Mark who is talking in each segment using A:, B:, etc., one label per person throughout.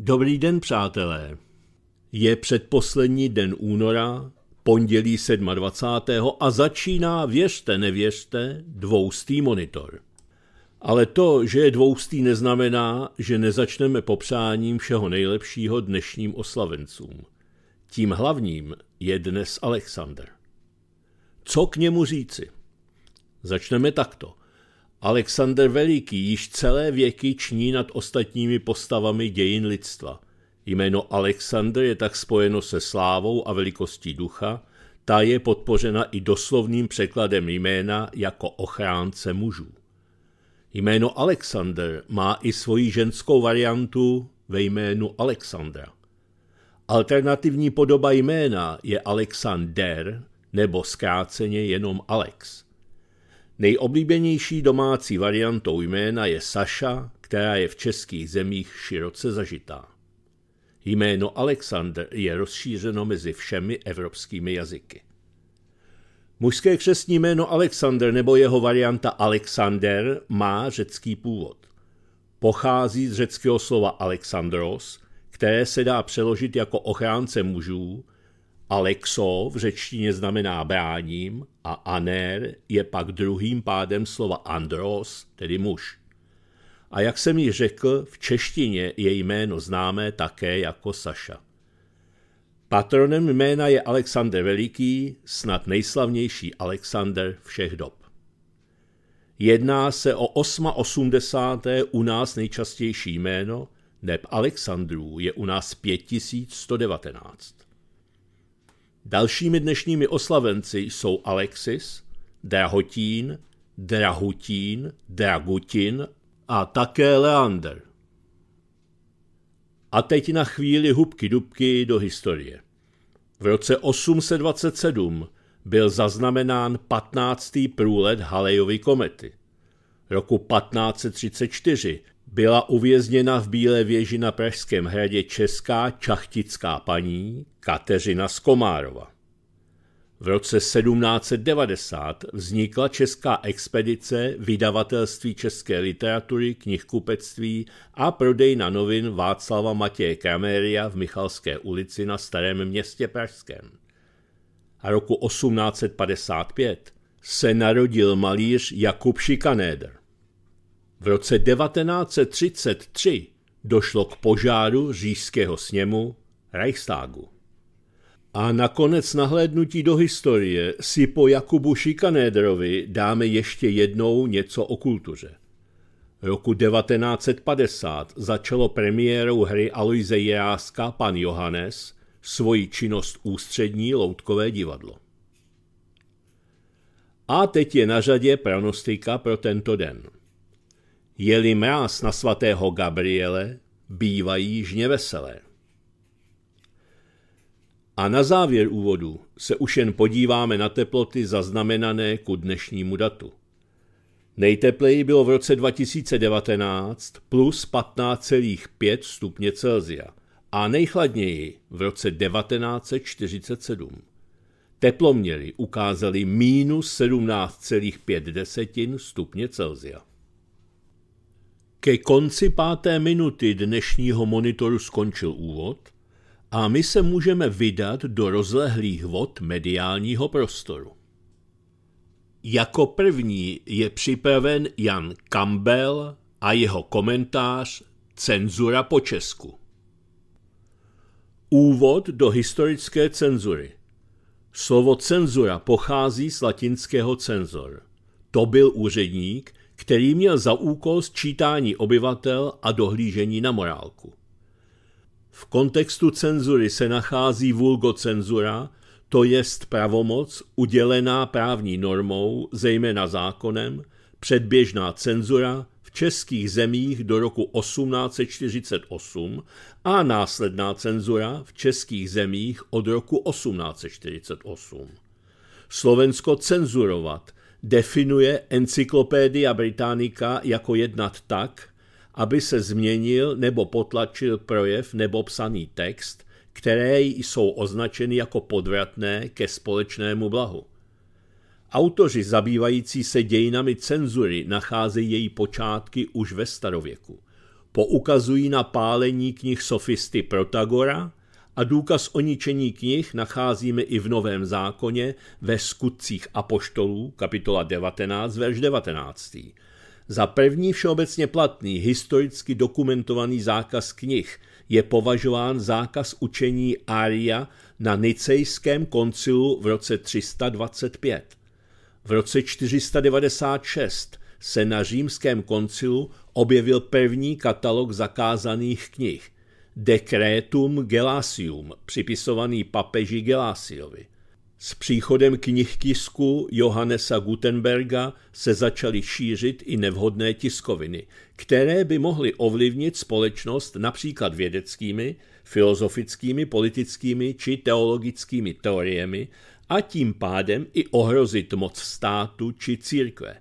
A: Dobrý den, přátelé. Je předposlední den února, pondělí 27. a začíná, věřte, nevěřte, dvoustý monitor. Ale to, že je dvoustý, neznamená, že nezačneme popřáním všeho nejlepšího dnešním oslavencům. Tím hlavním je dnes Alexander. Co k němu říci? Začneme takto. Alexander Veliký již celé věky ční nad ostatními postavami dějin lidstva. Jméno Alexander je tak spojeno se slávou a velikostí ducha, ta je podpořena i doslovným překladem jména jako ochránce mužů. Jméno Alexander má i svoji ženskou variantu ve jménu Alexandra. Alternativní podoba jména je Alexander nebo zkráceně jenom Alex – Nejoblíbenější domácí variantou jména je Saša, která je v českých zemích široce zažitá. Jméno Alexander je rozšířeno mezi všemi evropskými jazyky. Mužské křesní jméno Alexander nebo jeho varianta Alexander má řecký původ. Pochází z řeckého slova Alexandros, které se dá přeložit jako ochránce mužů, Alexo v řečtině znamená bráním a aner je pak druhým pádem slova andros, tedy muž. A jak jsem ji řekl, v češtině je jméno známé také jako Saša. Patronem jména je Alexander Veliký, snad nejslavnější Alexander všech dob. Jedná se o 880. u nás nejčastější jméno, neb Alexandrů je u nás 5119. Dalšími dnešními oslavenci jsou Alexis, Drahotín, Drahutín, Dragutin a také Leander. A teď na chvíli hubky dubky do historie. V roce 827 byl zaznamenán 15. průlet Halejovy komety. Roku 1534 byla uvězněna v Bílé věži na Pražském hradě česká čachtická paní Kateřina Skomárova. V roce 1790 vznikla česká expedice vydavatelství české literatury, knihkupectví a prodejna novin Václava Matěje Kraméria v Michalské ulici na Starém městě Pražském. A roku 1855 se narodil malíř Jakub Šikanéder. V roce 1933 došlo k požáru říšského sněmu Reichstagu. A nakonec nahlédnutí do historie si po Jakubu Šikanédrovi dáme ještě jednou něco o kultuře. Roku 1950 začalo premiérou hry Aloise Jeráska Pan Johannes svoji činnost Ústřední loutkové divadlo. A teď je na řadě pranostika pro tento den – Jeli mráz na svatého Gabriele, bývají žně veselé. A na závěr úvodu se už jen podíváme na teploty zaznamenané ku dnešnímu datu. Nejtepleji bylo v roce 2019 plus 15,5 stupně Celsia a nejchladněji v roce 1947. Teploměry ukázaly minus 17,5 stupně Celsia. Ke konci páté minuty dnešního monitoru skončil úvod a my se můžeme vydat do rozlehlých vod mediálního prostoru. Jako první je připraven Jan Campbell a jeho komentář Cenzura po Česku. Úvod do historické cenzury. Slovo cenzura pochází z latinského cenzor. To byl úředník, který měl za úkol sčítání obyvatel a dohlížení na morálku. V kontextu cenzury se nachází vulgocenzura, to jest pravomoc udělená právní normou, zejména zákonem, předběžná cenzura v českých zemích do roku 1848 a následná cenzura v českých zemích od roku 1848. Slovensko cenzurovat definuje Encyklopédia Britannica jako jednat tak, aby se změnil nebo potlačil projev nebo psaný text, které jsou označeny jako podvratné ke společnému blahu. Autoři zabývající se dějinami cenzury nacházejí její počátky už ve starověku. Poukazují na pálení knih sofisty Protagora, a důkaz o ničení knih nacházíme i v Novém zákoně ve skutcích apoštolů, kapitola 19, verš 19. Za první všeobecně platný, historicky dokumentovaný zákaz knih je považován zákaz učení Aria na Nicejském koncilu v roce 325. V roce 496 se na římském koncilu objevil první katalog zakázaných knih – Decretum Gelasium, připisovaný papeži Gelasiovi. S příchodem knih tisku Johannesa Gutenberga se začaly šířit i nevhodné tiskoviny, které by mohly ovlivnit společnost například vědeckými, filozofickými, politickými či teologickými teoriemi a tím pádem i ohrozit moc státu či církve.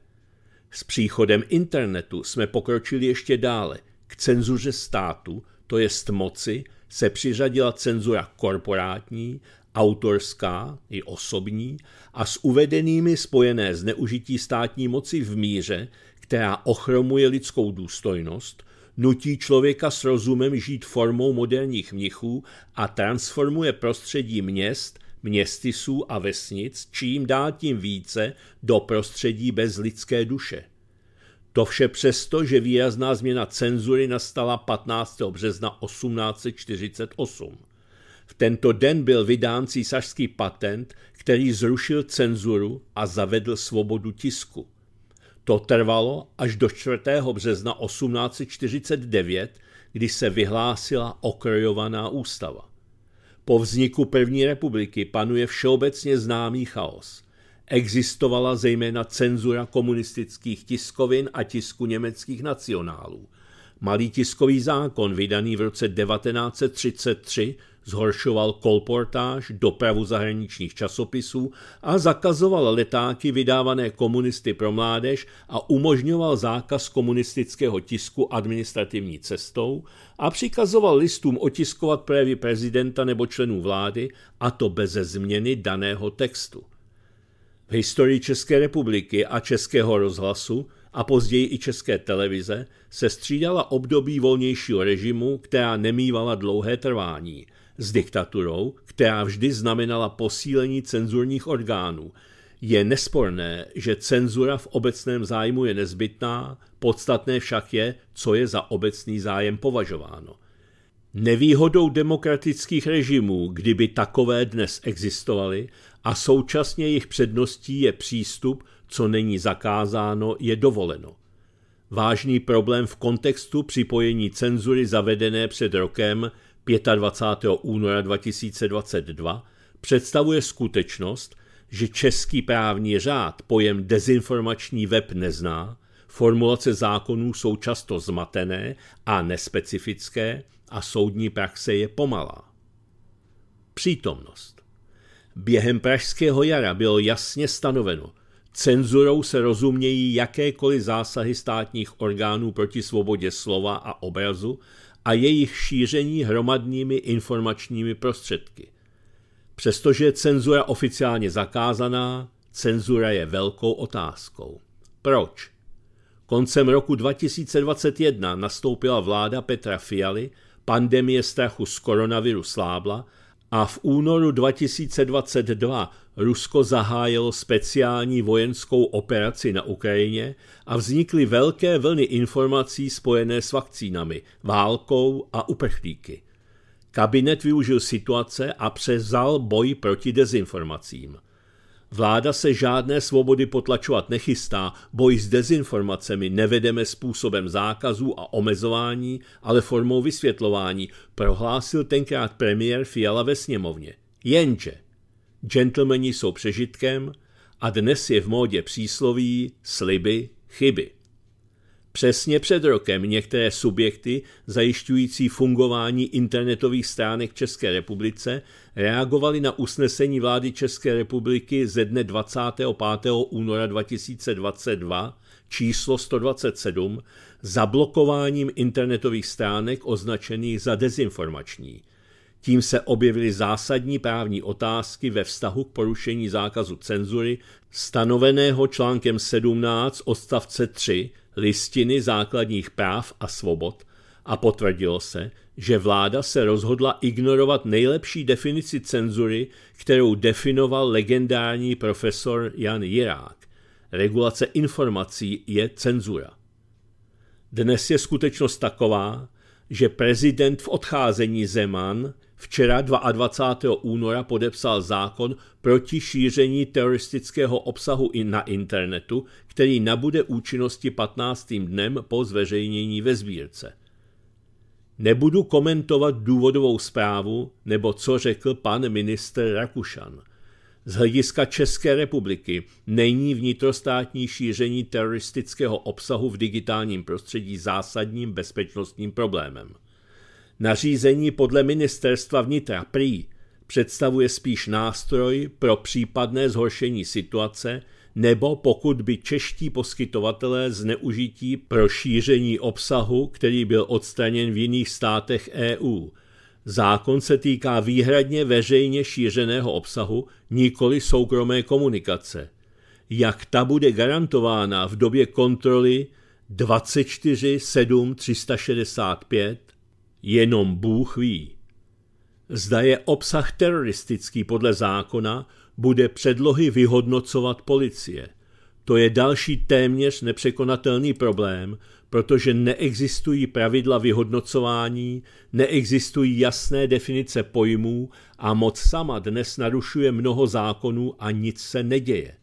A: S příchodem internetu jsme pokročili ještě dále k cenzuře státu, to jest moci, se přiřadila cenzura korporátní, autorská i osobní a s uvedenými spojené zneužití státní moci v míře, která ochromuje lidskou důstojnost, nutí člověka s rozumem žít formou moderních mnichů a transformuje prostředí měst, městisů a vesnic čím dál tím více do prostředí bez lidské duše. To vše přesto, že výrazná změna cenzury nastala 15. března 1848. V tento den byl vydán císařský patent, který zrušil cenzuru a zavedl svobodu tisku. To trvalo až do 4. března 1849, kdy se vyhlásila okrojovaná ústava. Po vzniku první republiky panuje všeobecně známý chaos. Existovala zejména cenzura komunistických tiskovin a tisku německých nacionálů. Malý tiskový zákon, vydaný v roce 1933, zhoršoval kolportáž, dopravu zahraničních časopisů a zakazoval letáky vydávané komunisty pro mládež a umožňoval zákaz komunistického tisku administrativní cestou a přikazoval listům otiskovat projevy prezidenta nebo členů vlády, a to bez změny daného textu. V historii České republiky a Českého rozhlasu a později i České televize se střídala období volnějšího režimu, která nemývala dlouhé trvání, s diktaturou, která vždy znamenala posílení cenzurních orgánů. Je nesporné, že cenzura v obecném zájmu je nezbytná, podstatné však je, co je za obecný zájem považováno – Nevýhodou demokratických režimů, kdyby takové dnes existovaly, a současně jejich předností je přístup, co není zakázáno, je dovoleno. Vážný problém v kontextu připojení cenzury zavedené před rokem 25. února 2022 představuje skutečnost, že český právní řád pojem dezinformační web nezná, formulace zákonů jsou často zmatené a nespecifické, a soudní praxe je pomalá. Přítomnost. Během pražského jara bylo jasně stanoveno, cenzurou se rozumějí jakékoliv zásahy státních orgánů proti svobodě slova a obrazu a jejich šíření hromadnými informačními prostředky. Přestože je cenzura oficiálně zakázaná, cenzura je velkou otázkou. Proč? Koncem roku 2021 nastoupila vláda Petra Fialy Pandemie strachu z koronaviru slábla a v únoru 2022 Rusko zahájilo speciální vojenskou operaci na Ukrajině a vznikly velké vlny informací spojené s vakcínami, válkou a uprchlíky. Kabinet využil situace a převzal boj proti dezinformacím. Vláda se žádné svobody potlačovat nechystá, boj s dezinformacemi nevedeme způsobem zákazů a omezování, ale formou vysvětlování, prohlásil tenkrát premiér Fiala ve sněmovně. Jenže, gentlemani jsou přežitkem a dnes je v módě přísloví sliby chyby. Přesně před rokem některé subjekty zajišťující fungování internetových stránek České republice reagovali na usnesení vlády České republiky ze dne 25. února 2022 číslo 127 zablokováním internetových stránek označených za dezinformační. Tím se objevily zásadní právní otázky ve vztahu k porušení zákazu cenzury stanoveného článkem 17 odstavce 3 listiny základních práv a svobod a potvrdilo se, že vláda se rozhodla ignorovat nejlepší definici cenzury, kterou definoval legendární profesor Jan Jirák. Regulace informací je cenzura. Dnes je skutečnost taková, že prezident v odcházení Zeman včera 22. února podepsal zákon proti šíření teroristického obsahu i na internetu, který nabude účinnosti 15. dnem po zveřejnění ve sbírce – Nebudu komentovat důvodovou zprávu nebo co řekl pan ministr Rakušan. Z hlediska České republiky není vnitrostátní šíření teroristického obsahu v digitálním prostředí zásadním bezpečnostním problémem. Nařízení podle ministerstva vnitra prý představuje spíš nástroj pro případné zhoršení situace, nebo pokud by čeští poskytovatelé zneužití pro šíření obsahu, který byl odstraněn v jiných státech EU. Zákon se týká výhradně veřejně šířeného obsahu, nikoli soukromé komunikace. Jak ta bude garantována v době kontroly 24 7 365? Jenom Bůh ví. Zda je obsah teroristický podle zákona, bude předlohy vyhodnocovat policie. To je další téměř nepřekonatelný problém, protože neexistují pravidla vyhodnocování, neexistují jasné definice pojmů a moc sama dnes narušuje mnoho zákonů a nic se neděje.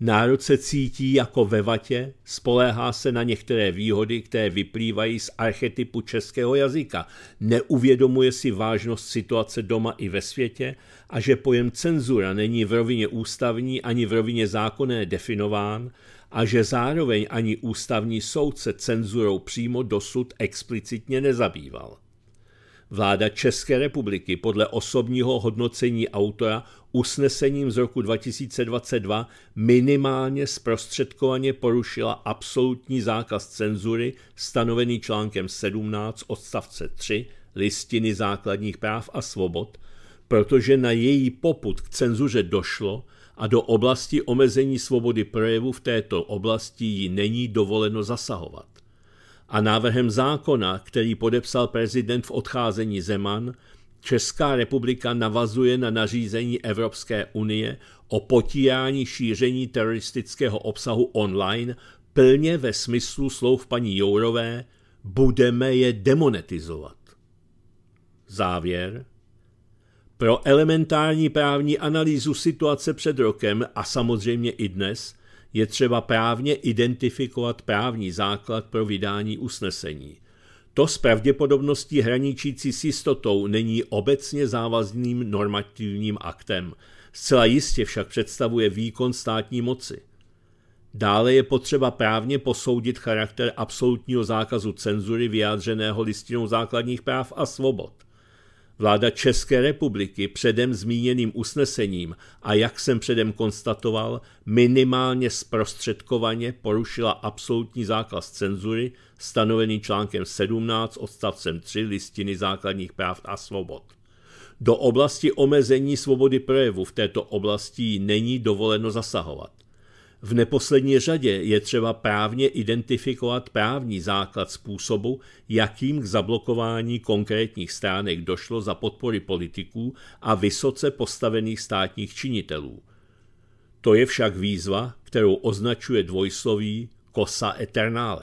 A: Národ se cítí jako ve vatě, spoléhá se na některé výhody, které vyplývají z archetypu českého jazyka, neuvědomuje si vážnost situace doma i ve světě a že pojem cenzura není v rovině ústavní ani v rovině zákonné definován a že zároveň ani ústavní soud se cenzurou přímo dosud explicitně nezabýval. Vláda České republiky podle osobního hodnocení autora usnesením z roku 2022 minimálně zprostředkovaně porušila absolutní zákaz cenzury stanovený článkem 17 odstavce 3 listiny základních práv a svobod, protože na její poput k cenzuře došlo a do oblasti omezení svobody projevu v této oblasti ji není dovoleno zasahovat. A návrhem zákona, který podepsal prezident v odcházení Zeman, Česká republika navazuje na nařízení Evropské unie o potírání šíření teroristického obsahu online plně ve smyslu slov paní Jourové budeme je demonetizovat. Závěr. Pro elementární právní analýzu situace před rokem a samozřejmě i dnes je třeba právně identifikovat právní základ pro vydání usnesení. To s pravděpodobností hraničící s jistotou není obecně závazným normativním aktem. Zcela jistě však představuje výkon státní moci. Dále je potřeba právně posoudit charakter absolutního zákazu cenzury vyjádřeného listinou základních práv a svobod. Vláda České republiky předem zmíněným usnesením a jak jsem předem konstatoval, minimálně zprostředkovaně porušila absolutní zákaz cenzury stanovený článkem 17 odstavcem 3 listiny základních práv a svobod. Do oblasti omezení svobody projevu v této oblasti není dovoleno zasahovat. V neposlední řadě je třeba právně identifikovat právní základ způsobu, jakým k zablokování konkrétních stránek došlo za podpory politiků a vysoce postavených státních činitelů. To je však výzva, kterou označuje dvojsloví kosa eternále.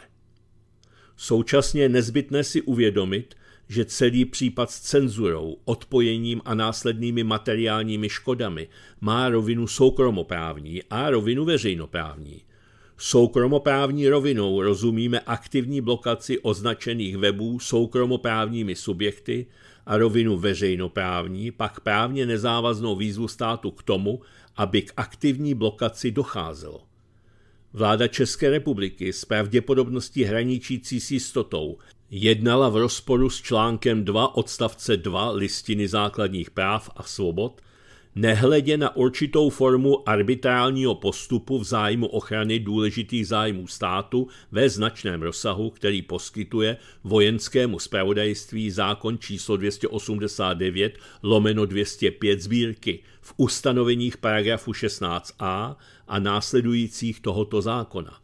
A: Současně je nezbytné si uvědomit, že celý případ s cenzurou, odpojením a následnými materiálními škodami má rovinu soukromoprávní a rovinu veřejnoprávní. Soukromoprávní rovinou rozumíme aktivní blokaci označených webů soukromoprávními subjekty a rovinu veřejnoprávní pak právně nezávaznou výzvu státu k tomu, aby k aktivní blokaci docházelo. Vláda České republiky s pravděpodobností hraničící s jistotou jednala v rozporu s článkem 2 odstavce 2 listiny základních práv a svobod, nehledě na určitou formu arbitrálního postupu v zájmu ochrany důležitých zájmů státu ve značném rozsahu, který poskytuje vojenskému spravodajství zákon číslo 289 lomeno 205 sbírky v ustanoveních paragrafu 16a a následujících tohoto zákona.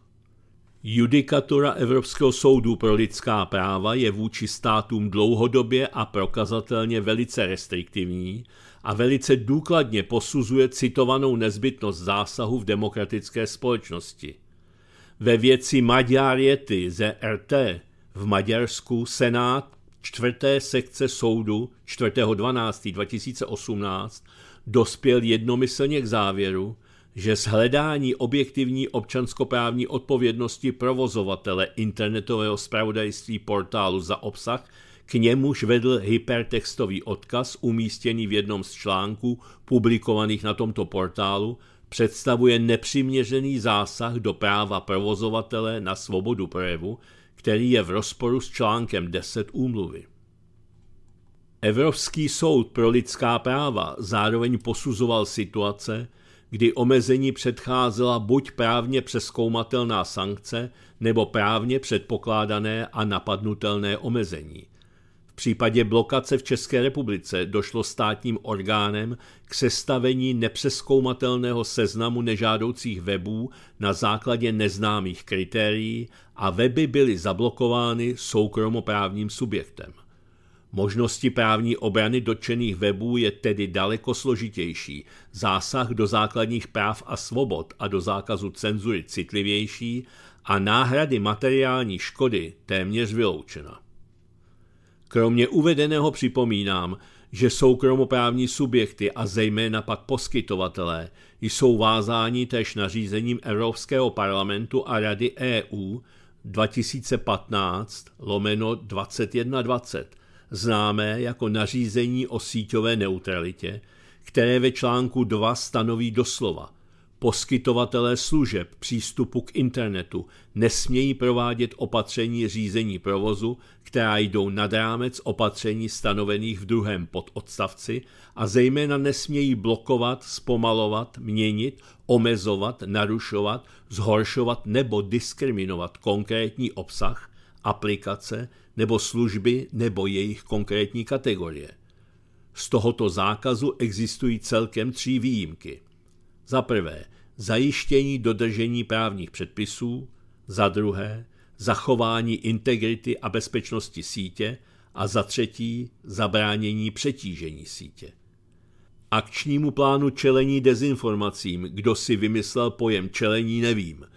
A: Judikatura Evropského soudu pro lidská práva je vůči státům dlouhodobě a prokazatelně velice restriktivní a velice důkladně posuzuje citovanou nezbytnost zásahu v demokratické společnosti. Ve věci Maďárjety ze RT v Maďarsku Senát čtvrté sekce soudu 4.12.2018 dospěl jednomyslně k závěru, že shledání objektivní občanskoprávní odpovědnosti provozovatele internetového spravodajství portálu za obsah k němuž vedl hypertextový odkaz umístěný v jednom z článků publikovaných na tomto portálu, představuje nepřiměřený zásah do práva provozovatele na svobodu projevu, který je v rozporu s článkem 10 úmluvy. Evropský soud pro lidská práva zároveň posuzoval situace, kdy omezení předcházela buď právně přeskoumatelná sankce nebo právně předpokládané a napadnutelné omezení. V případě blokace v České republice došlo státním orgánem k sestavení nepřeskoumatelného seznamu nežádoucích webů na základě neznámých kritérií a weby byly zablokovány soukromoprávním subjektem. Možnosti právní obrany dotčených webů je tedy daleko složitější, zásah do základních práv a svobod a do zákazu cenzury citlivější a náhrady materiální škody téměř vyloučena. Kromě uvedeného připomínám, že soukromoprávní subjekty a zejména pak poskytovatelé jsou vázáni též nařízením Evropského parlamentu a Rady EU 2015 lomeno 2120 známé jako nařízení o síťové neutralitě, které ve článku 2 stanoví doslova. Poskytovatelé služeb přístupu k internetu nesmějí provádět opatření řízení provozu, která jdou nad rámec opatření stanovených v druhém pododstavci a zejména nesmějí blokovat, zpomalovat, měnit, omezovat, narušovat, zhoršovat nebo diskriminovat konkrétní obsah – aplikace nebo služby nebo jejich konkrétní kategorie. Z tohoto zákazu existují celkem tři výjimky. Za prvé, zajištění dodržení právních předpisů, za druhé, zachování integrity a bezpečnosti sítě a za třetí, zabránění přetížení sítě. Akčnímu plánu čelení dezinformacím, kdo si vymyslel pojem čelení, nevím –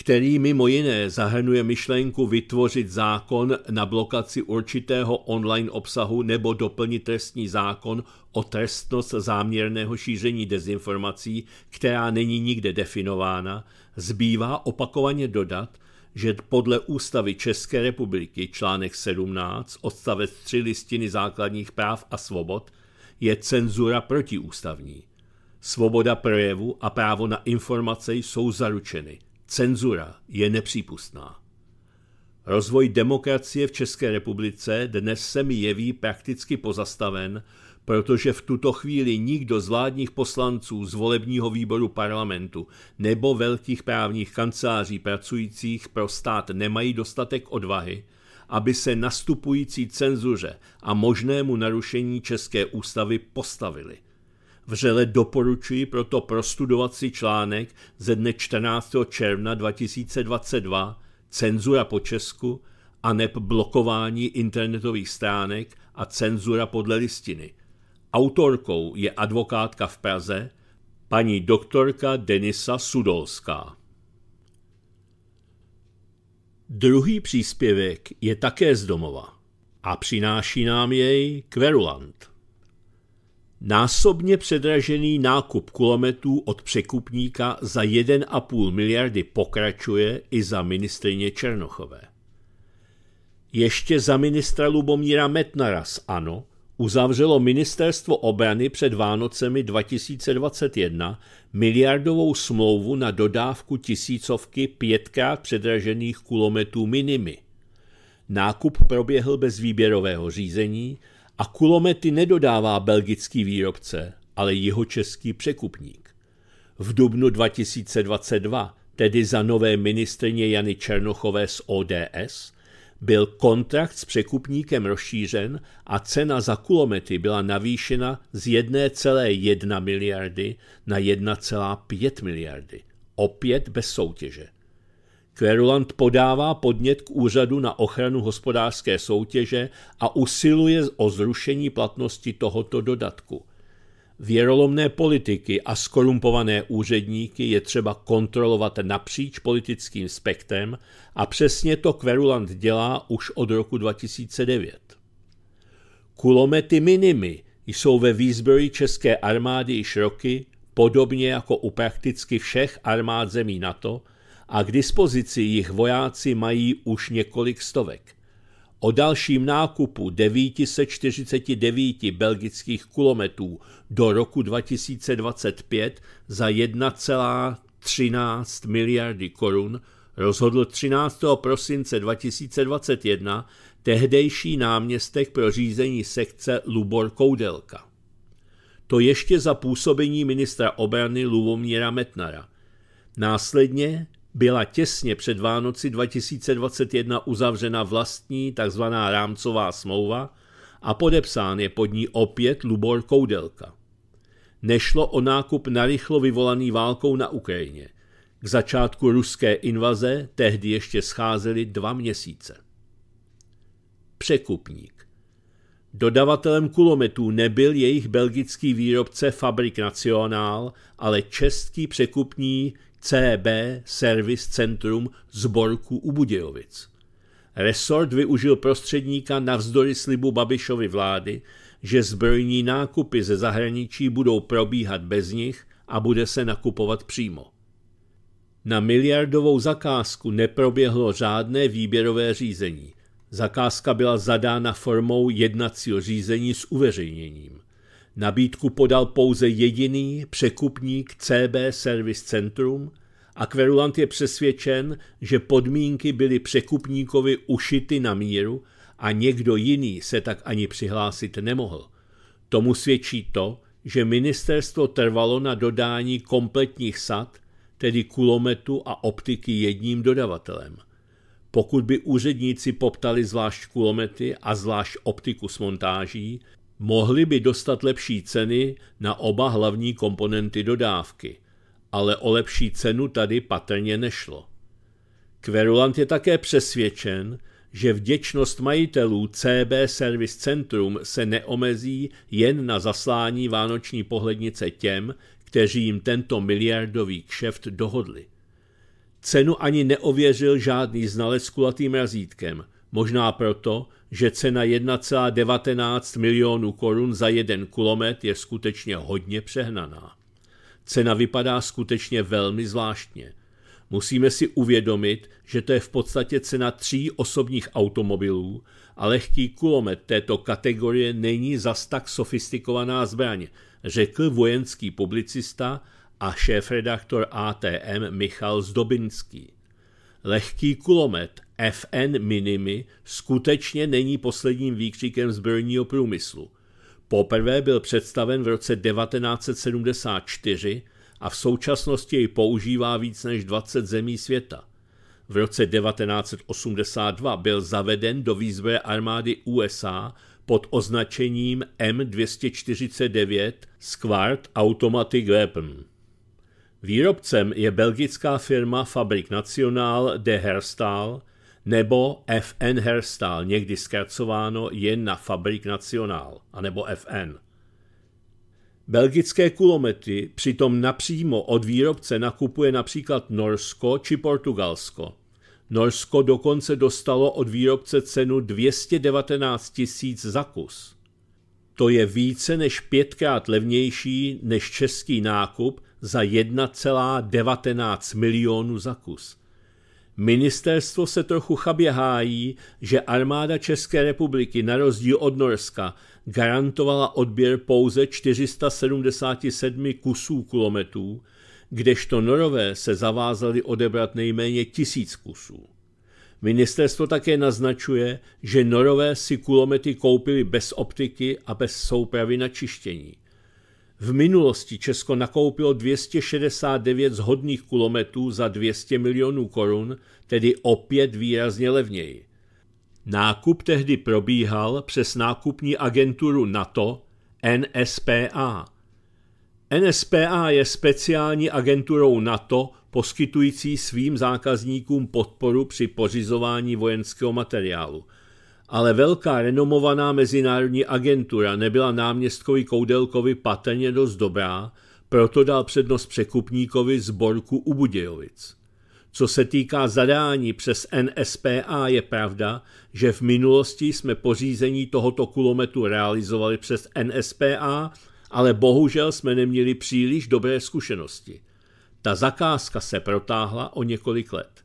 A: který mimo jiné zahrnuje myšlenku vytvořit zákon na blokaci určitého online obsahu nebo doplnit trestní zákon o trestnost záměrného šíření dezinformací, která není nikde definována, zbývá opakovaně dodat, že podle Ústavy České republiky článek 17 odstavec 3 listiny základních práv a svobod je cenzura protiústavní. Svoboda projevu a právo na informace jsou zaručeny – Cenzura je nepřípustná. Rozvoj demokracie v České republice dnes se mi jeví prakticky pozastaven, protože v tuto chvíli nikdo z vládních poslanců z volebního výboru parlamentu nebo velkých právních kanceláří pracujících pro stát nemají dostatek odvahy, aby se nastupující cenzuře a možnému narušení České ústavy postavili – Vřele doporučuji proto prostudovat si článek ze dne 14. června 2022 Cenzura po Česku a neb blokování internetových stránek a cenzura podle listiny. Autorkou je advokátka v Praze, paní doktorka Denisa Sudolská. Druhý příspěvek je také z domova a přináší nám jej Kverulant. Násobně předražený nákup kulometů od překupníka za 1,5 miliardy pokračuje i za ministrině Černochové. Ještě za ministra Lubomíra Metnara z ANO uzavřelo Ministerstvo obrany před Vánocemi 2021 miliardovou smlouvu na dodávku tisícovky pětkrát předražených kulometů Minimi. Nákup proběhl bez výběrového řízení – a kulomety nedodává belgický výrobce, ale jeho český překupník. V dubnu 2022, tedy za nové ministrně Jany Černochové z ODS, byl kontrakt s překupníkem rozšířen a cena za kulomety byla navýšena z 1,1 miliardy na 1,5 miliardy, opět bez soutěže. Kverulant podává podnět k úřadu na ochranu hospodářské soutěže a usiluje o zrušení platnosti tohoto dodatku. Věrolomné politiky a skorumpované úředníky je třeba kontrolovat napříč politickým spektrem a přesně to Kverulant dělá už od roku 2009. Kulomety minimi jsou ve výzbroji české armády již roky, podobně jako u prakticky všech armád zemí NATO, a k dispozici jich vojáci mají už několik stovek. O dalším nákupu 949 belgických kulometů do roku 2025 za 1,13 miliardy korun rozhodl 13. prosince 2021 tehdejší náměstek pro řízení sekce Lubor Koudelka. To ještě za působení ministra obrany Luvomíra Metnara. Následně byla těsně před Vánoci 2021 uzavřena vlastní tzv. rámcová smlouva a podepsán je pod ní opět Lubor Koudelka. Nešlo o nákup narychlo vyvolaný válkou na Ukrajině. K začátku ruské invaze tehdy ještě scházely dva měsíce. Překupník. Dodavatelem kulometů nebyl jejich belgický výrobce Fabrik National, ale český překupní CB Service Centrum z Borku u Budějovic. Resort využil prostředníka navzdory slibu Babišovy vlády, že zbrojní nákupy ze zahraničí budou probíhat bez nich a bude se nakupovat přímo. Na miliardovou zakázku neproběhlo řádné výběrové řízení. Zakázka byla zadána formou jednacího řízení s uveřejněním. Nabídku podal pouze jediný překupník CB Service Centrum a kverulant je přesvědčen, že podmínky byly překupníkovi ušity na míru a někdo jiný se tak ani přihlásit nemohl. Tomu svědčí to, že ministerstvo trvalo na dodání kompletních sad, tedy kulometu a optiky jedním dodavatelem. Pokud by úředníci poptali zvlášť kulomety a zvlášť optiku s montáží, Mohli by dostat lepší ceny na oba hlavní komponenty dodávky, ale o lepší cenu tady patrně nešlo. Kverulant je také přesvědčen, že vděčnost majitelů CB Service Centrum se neomezí jen na zaslání vánoční pohlednice těm, kteří jim tento miliardový kšeft dohodli. Cenu ani neověřil žádný znalec s kulatým razítkem, možná proto, že cena 1,19 milionů korun za jeden kulomet je skutečně hodně přehnaná. Cena vypadá skutečně velmi zvláštně. Musíme si uvědomit, že to je v podstatě cena tří osobních automobilů a lehký kulomet této kategorie není zas tak sofistikovaná zbraň, řekl vojenský publicista a šéf-redaktor ATM Michal Zdobinský. Lehký kulomet FN Minimi skutečně není posledním výkřikem zbrojního průmyslu. Poprvé byl představen v roce 1974 a v současnosti jej používá víc než 20 zemí světa. V roce 1982 byl zaveden do výzbroje armády USA pod označením M249 Squart Automatic Weapon. Výrobcem je belgická firma Fabrik National de Herstal nebo FN Herstal, někdy zkracováno jen na Fabrik National, anebo FN. Belgické kulomety přitom napřímo od výrobce nakupuje například Norsko či Portugalsko. Norsko dokonce dostalo od výrobce cenu 219 tisíc za kus. To je více než pětkrát levnější než český nákup za 1,19 milionů za kus. Ministerstvo se trochu chabě hájí, že armáda České republiky na rozdíl od Norska garantovala odběr pouze 477 kusů kulometů, kdežto Norové se zavázali odebrat nejméně tisíc kusů. Ministerstvo také naznačuje, že Norové si kulomety koupili bez optiky a bez soupravy na čištění – v minulosti Česko nakoupilo 269 zhodných kulometů za 200 milionů korun, tedy opět výrazně levněji. Nákup tehdy probíhal přes nákupní agenturu NATO NSPA. NSPA je speciální agenturou NATO poskytující svým zákazníkům podporu při pořizování vojenského materiálu – ale velká renomovaná mezinárodní agentura nebyla náměstkovi Koudelkovi patrně dost dobrá, proto dal přednost překupníkovi z Borku u Budějovic. Co se týká zadání přes NSPA, je pravda, že v minulosti jsme pořízení tohoto kulometu realizovali přes NSPA, ale bohužel jsme neměli příliš dobré zkušenosti. Ta zakázka se protáhla o několik let.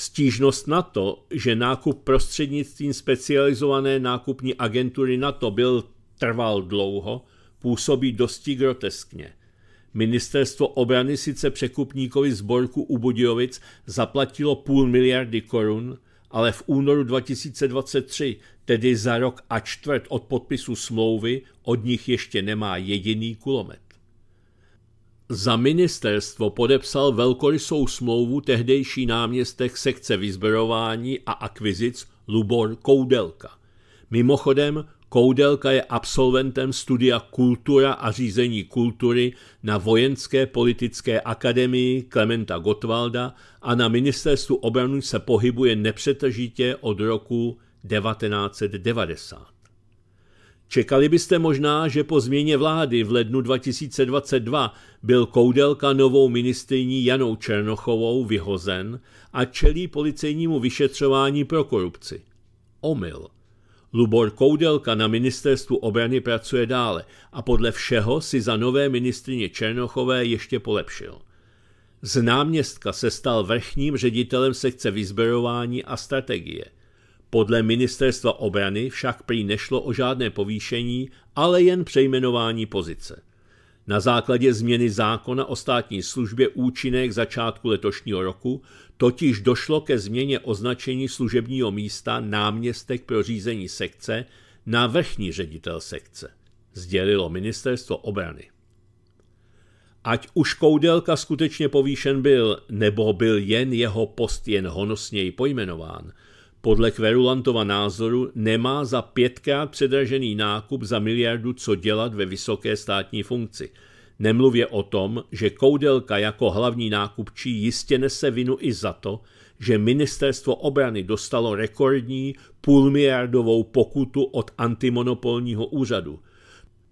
A: Stížnost na to, že nákup prostřednictvím specializované nákupní agentury NATO byl trval dlouho, působí dosti groteskně. Ministerstvo obrany sice překupníkovi zborku u Budějovic zaplatilo půl miliardy korun, ale v únoru 2023, tedy za rok a čtvrt od podpisu smlouvy, od nich ještě nemá jediný kulomet. Za ministerstvo podepsal velkorysou smlouvu tehdejší náměstek sekce vyzbrojování a akvizic Lubor Koudelka. Mimochodem, Koudelka je absolventem studia Kultura a řízení kultury na Vojenské politické akademii Klementa Gottwalda a na ministerstvu obrany se pohybuje nepřetržitě od roku 1990. Čekali byste možná, že po změně vlády v lednu 2022 byl Koudelka novou ministriní Janou Černochovou vyhozen a čelí policejnímu vyšetřování pro korupci. Omyl. Lubor Koudelka na ministerstvu obrany pracuje dále a podle všeho si za nové ministrině Černochové ještě polepšil. Z náměstka se stal vrchním ředitelem sekce vyzberování a strategie – podle ministerstva obrany však prý nešlo o žádné povýšení, ale jen přejmenování pozice. Na základě změny zákona o státní službě účinné k začátku letošního roku totiž došlo ke změně označení služebního místa náměstek pro řízení sekce na vrchní ředitel sekce, sdělilo ministerstvo obrany. Ať už Koudelka skutečně povýšen byl, nebo byl jen jeho post jen honosněji pojmenován – podle Kverulantova názoru nemá za pětkrát předražený nákup za miliardu co dělat ve vysoké státní funkci. Nemluvě o tom, že Koudelka jako hlavní nákupčí jistě nese vinu i za to, že ministerstvo obrany dostalo rekordní půlmiliardovou pokutu od antimonopolního úřadu –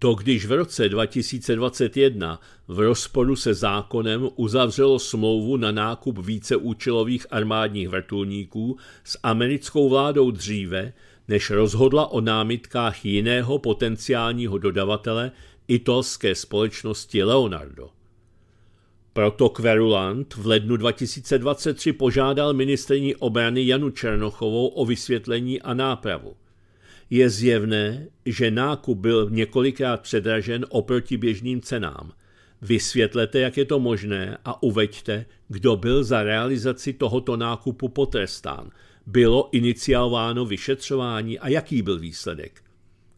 A: to, když v roce 2021 v rozporu se zákonem uzavřelo smlouvu na nákup víceúčelových armádních vrtulníků s americkou vládou dříve, než rozhodla o námitkách jiného potenciálního dodavatele italské společnosti Leonardo. Proto Kverulant v lednu 2023 požádal ministrní obrany Janu Černochovou o vysvětlení a nápravu – je zjevné, že nákup byl několikrát předražen oproti běžným cenám. Vysvětlete, jak je to možné a uveďte, kdo byl za realizaci tohoto nákupu potrestán. Bylo iniciováno vyšetřování a jaký byl výsledek?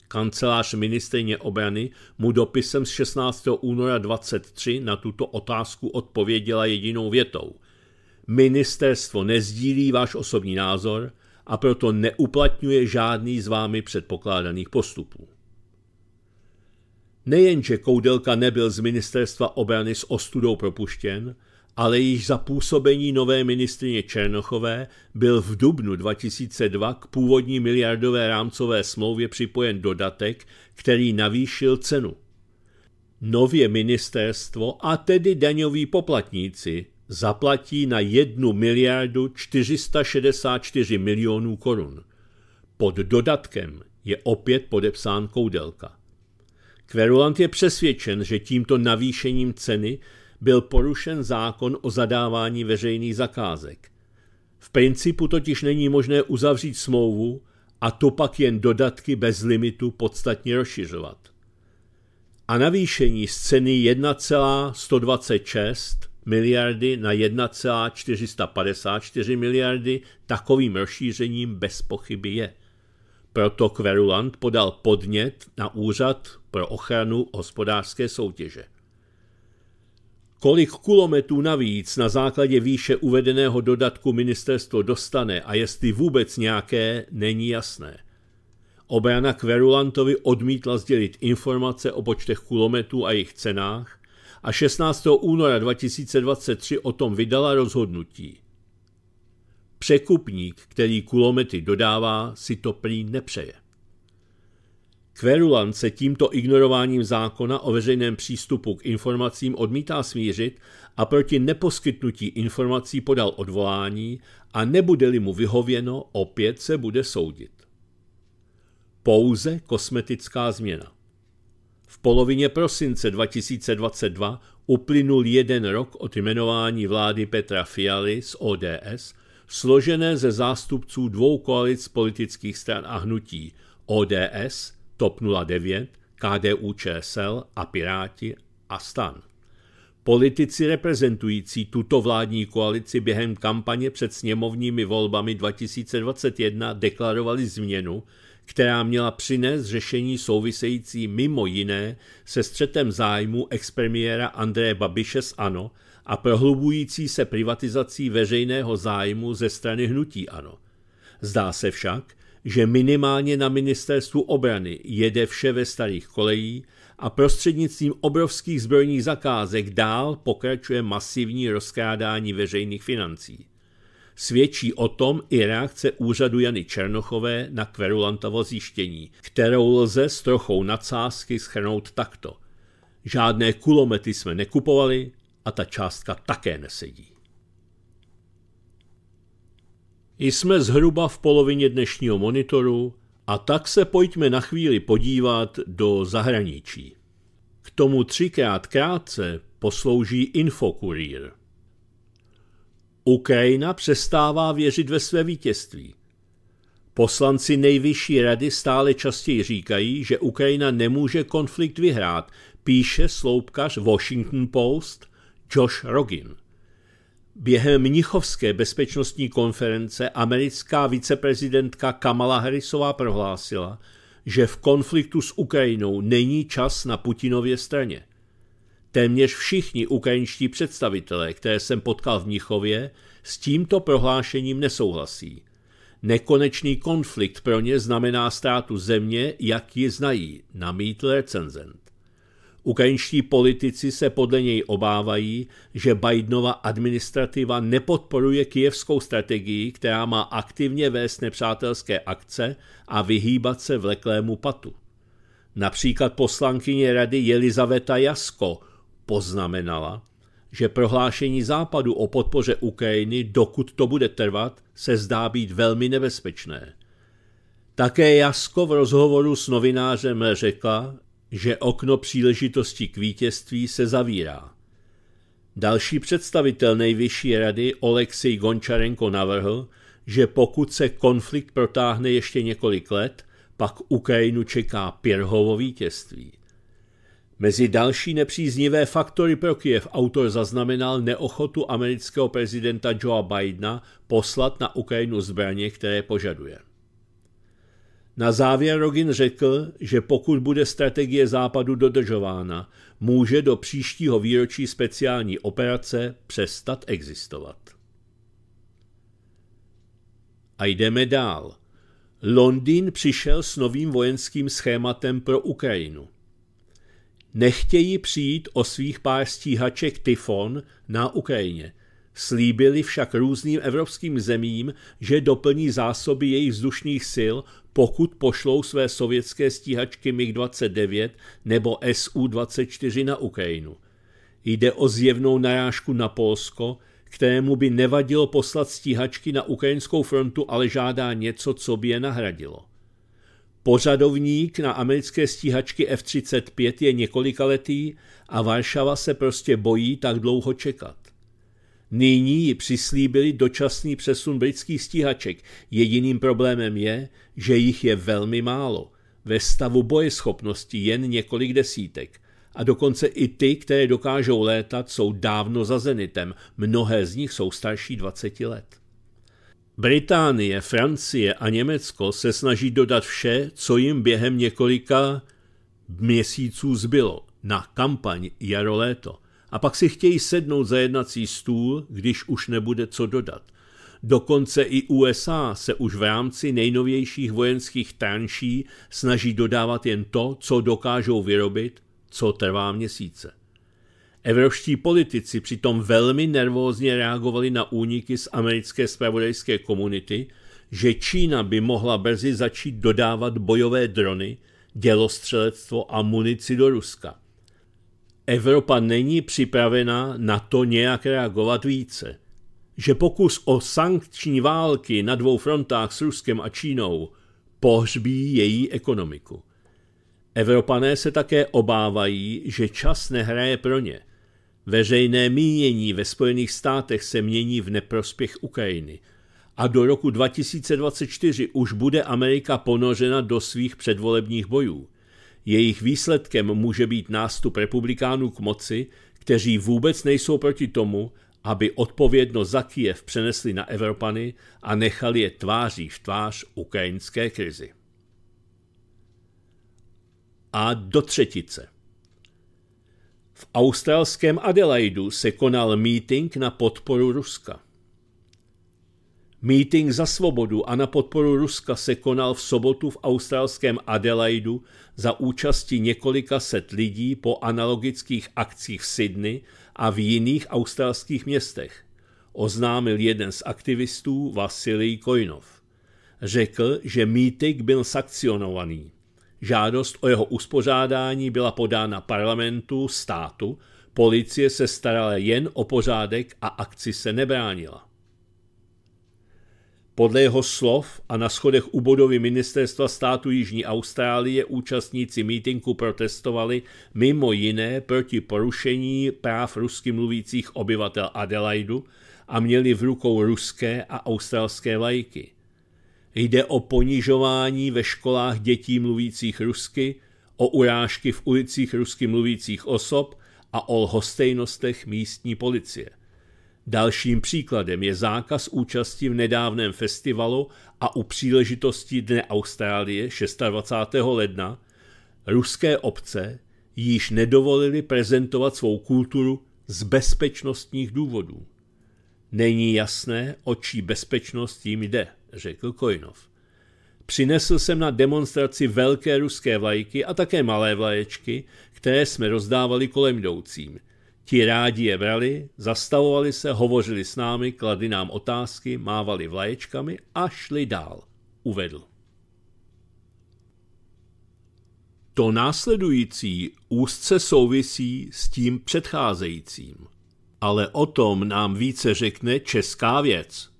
A: Kancelář ministrině obrany mu dopisem z 16. února 23 na tuto otázku odpověděla jedinou větou. Ministerstvo nezdílí váš osobní názor, a proto neuplatňuje žádný z vámi předpokládaných postupů. Nejenže Koudelka nebyl z ministerstva obrany s ostudou propuštěn, ale již za působení nové ministrině Černochové byl v dubnu 2002 k původní miliardové rámcové smlouvě připojen dodatek, který navýšil cenu. Nově ministerstvo a tedy daňoví poplatníci zaplatí na 1 miliardu 464 milionů korun. Pod dodatkem je opět podepsán Koudelka. Kverulant je přesvědčen, že tímto navýšením ceny byl porušen zákon o zadávání veřejných zakázek. V principu totiž není možné uzavřít smlouvu a to pak jen dodatky bez limitu podstatně rozšiřovat. A navýšení z ceny 1,126 miliardy na 1,454 miliardy takovým rozšířením bez pochyby je. Proto Kverulant podal podnět na Úřad pro ochranu hospodářské soutěže. Kolik kulometů navíc na základě výše uvedeného dodatku ministerstvo dostane a jestli vůbec nějaké, není jasné. Obrana Kverulantovi odmítla sdělit informace o počtech kulometů a jejich cenách, a 16. února 2023 o tom vydala rozhodnutí. Překupník, který kulomety dodává, si to prý nepřeje. Kverulant se tímto ignorováním zákona o veřejném přístupu k informacím odmítá smířit a proti neposkytnutí informací podal odvolání a nebude-li mu vyhověno, opět se bude soudit. Pouze kosmetická změna. V polovině prosince 2022 uplynul jeden rok od jmenování vlády Petra Fialy z ODS, složené ze zástupců dvou koalic politických stran a hnutí ODS, TOP 09, KDU ČSL a Piráti a STAN. Politici reprezentující tuto vládní koalici během kampaně před sněmovními volbami 2021 deklarovali změnu, která měla přinést řešení související mimo jiné se střetem zájmu expremiéra Andreje Babiše z ANO a prohlubující se privatizací veřejného zájmu ze strany hnutí ANO. Zdá se však, že minimálně na ministerstvu obrany jede vše ve starých kolejí a prostřednictvím obrovských zbrojních zakázek dál pokračuje masivní rozkrádání veřejných financí. Svědčí o tom i reakce úřadu Jany Černochové na kverulantovo zjištění, kterou lze s trochou nadsázky schrnout takto. Žádné kulomety jsme nekupovali a ta částka také nesedí. Jsme zhruba v polovině dnešního monitoru a tak se pojďme na chvíli podívat do zahraničí. K tomu třikrát krátce poslouží infokurír. Ukrajina přestává věřit ve své vítězství. Poslanci Nejvyšší rady stále častěji říkají, že Ukrajina nemůže konflikt vyhrát, píše sloupkař Washington Post Josh Rogin. Během Mnichovské bezpečnostní konference americká viceprezidentka Kamala Harrisová prohlásila, že v konfliktu s Ukrajinou není čas na Putinově straně. Téměř všichni ukrajinští představitelé, které jsem potkal v Mnichově, s tímto prohlášením nesouhlasí. Nekonečný konflikt pro ně znamená ztrátu země, jak ji znají, namítl recenzent. Ukrajinští politici se podle něj obávají, že Bidenova administrativa nepodporuje kijevskou strategii, která má aktivně vést nepřátelské akce a vyhýbat se vleklému patu. Například poslankyně rady Jelizaveta Jasko poznamenala, že prohlášení Západu o podpoře Ukrajiny, dokud to bude trvat, se zdá být velmi nebezpečné. Také Jasko v rozhovoru s novinářem řekla, že okno příležitosti k vítězství se zavírá. Další představitel Nejvyšší rady Oleksij Gončarenko navrhl, že pokud se konflikt protáhne ještě několik let, pak Ukrajinu čeká pěrhovo vítězství. Mezi další nepříznivé faktory pro Kiev autor zaznamenal neochotu amerického prezidenta Joea Bidena poslat na Ukrajinu zbraně, které požaduje. Na závěr Rogin řekl, že pokud bude strategie západu dodržována, může do příštího výročí speciální operace přestat existovat. A jdeme dál. Londýn přišel s novým vojenským schématem pro Ukrajinu – Nechtějí přijít o svých pár stíhaček Tyfon na Ukrajině. Slíbili však různým evropským zemím, že doplní zásoby jejich vzdušných sil, pokud pošlou své sovětské stíhačky MiG-29 nebo SU-24 na Ukrajinu. Jde o zjevnou narážku na Polsko, kterému by nevadilo poslat stíhačky na ukrajinskou frontu, ale žádá něco, co by je nahradilo. Pořadovník na americké stíhačky F-35 je několikaletý a Varšava se prostě bojí tak dlouho čekat. Nyní ji přislíbili dočasný přesun britských stíhaček. Jediným problémem je, že jich je velmi málo. Ve stavu bojeschopnosti jen několik desítek. A dokonce i ty, které dokážou létat, jsou dávno za zenitem. Mnohé z nich jsou starší 20 let. Británie, Francie a Německo se snaží dodat vše, co jim během několika měsíců zbylo na kampaň jaro-léto. A pak si chtějí sednout za jednací stůl, když už nebude co dodat. Dokonce i USA se už v rámci nejnovějších vojenských tranší snaží dodávat jen to, co dokážou vyrobit, co trvá měsíce. Evropští politici přitom velmi nervózně reagovali na úniky z americké spravodajské komunity, že Čína by mohla brzy začít dodávat bojové drony, dělostřelectvo a munici do Ruska. Evropa není připravena na to nějak reagovat více. Že pokus o sankční války na dvou frontách s Ruskem a Čínou pohřbí její ekonomiku. Evropané se také obávají, že čas nehraje pro ně – Veřejné mínění ve Spojených státech se mění v neprospěch Ukrajiny a do roku 2024 už bude Amerika ponořena do svých předvolebních bojů. Jejich výsledkem může být nástup republikánů k moci, kteří vůbec nejsou proti tomu, aby odpovědnost za Kijev přenesli na Evropany a nechali je tváří v tvář ukrajinské krizi. A do třetice. V australském Adelaidu se konal meeting na podporu Ruska. Meeting za svobodu a na podporu Ruska se konal v sobotu v australském Adelaidu za účasti několika set lidí po analogických akcích v Sydney a v jiných australských městech, oznámil jeden z aktivistů Vasilij Kojnov. Řekl, že mítik byl sankcionovaný. Žádost o jeho uspořádání byla podána parlamentu, státu, policie se starala jen o pořádek a akci se nebránila. Podle jeho slov a na schodech u budovy Ministerstva státu Jižní Austrálie účastníci mítinku protestovali mimo jiné proti porušení práv rusky mluvících obyvatel Adelaidu a měli v rukou ruské a australské vlajky – Jde o ponižování ve školách dětí mluvících rusky, o urážky v ulicích rusky mluvících osob a o lhostejnostech místní policie. Dalším příkladem je zákaz účasti v nedávném festivalu a u příležitosti Dne Austrálie 26. ledna ruské obce již nedovolili prezentovat svou kulturu z bezpečnostních důvodů. Není jasné, o čí bezpečnost jim jde řekl Kojnov. Přinesl jsem na demonstraci velké ruské vlajky a také malé vlaječky, které jsme rozdávali kolem jdoucím. Ti rádi je brali, zastavovali se, hovořili s námi, kladli nám otázky, mávali vlaječkami a šli dál, uvedl. To následující úzce souvisí s tím předcházejícím, ale o tom nám více řekne česká věc.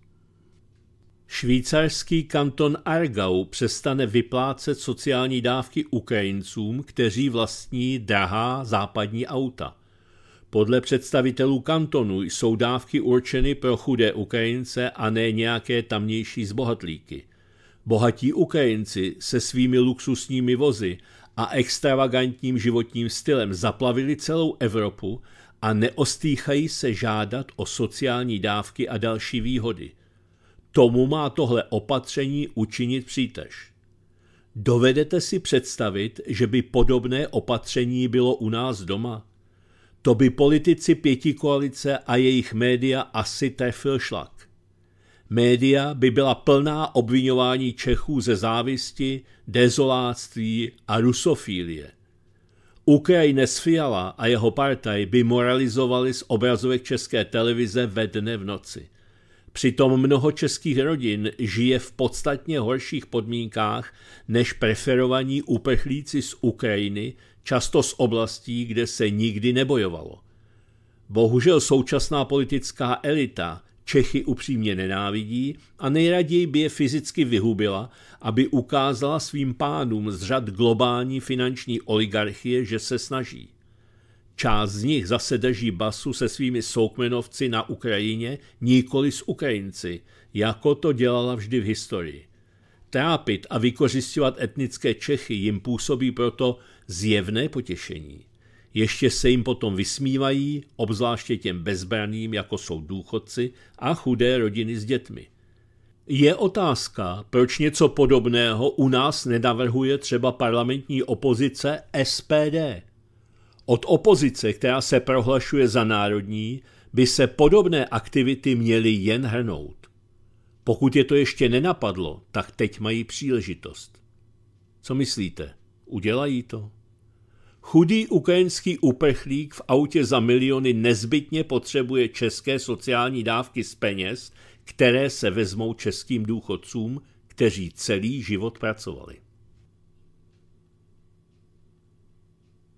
A: Švýcarský kanton Argau přestane vyplácet sociální dávky Ukrajincům, kteří vlastní drahá západní auta. Podle představitelů kantonu jsou dávky určeny pro chudé Ukrajince a ne nějaké tamnější zbohatlíky. Bohatí Ukrajinci se svými luxusními vozy a extravagantním životním stylem zaplavili celou Evropu a neostýchají se žádat o sociální dávky a další výhody – Tomu má tohle opatření učinit přítež. Dovedete si představit, že by podobné opatření bylo u nás doma? To by politici pěti koalice a jejich média asi tefil šlak. Média by byla plná obvinování Čechů ze závisti, dezoláctví a rusofílie. Ukraj Fiala a jeho partaj by moralizovali z obrazovek české televize ve dne v noci – Přitom mnoho českých rodin žije v podstatně horších podmínkách než preferovaní uprchlíci z Ukrajiny, často z oblastí, kde se nikdy nebojovalo. Bohužel současná politická elita Čechy upřímně nenávidí a nejraději by je fyzicky vyhubila, aby ukázala svým pánům z řad globální finanční oligarchie, že se snaží. Část z nich zase drží basu se svými soukmenovci na Ukrajině, nikoli s Ukrajinci, jako to dělala vždy v historii. Trápit a vykořišťovat etnické Čechy jim působí proto zjevné potěšení. Ještě se jim potom vysmívají, obzvláště těm bezbraným, jako jsou důchodci a chudé rodiny s dětmi. Je otázka, proč něco podobného u nás nedavrhuje třeba parlamentní opozice SPD, od opozice, která se prohlašuje za národní, by se podobné aktivity měly jen hrnout. Pokud je to ještě nenapadlo, tak teď mají příležitost. Co myslíte? Udělají to? Chudý ukrajinský uprchlík v autě za miliony nezbytně potřebuje české sociální dávky z peněz, které se vezmou českým důchodcům, kteří celý život pracovali.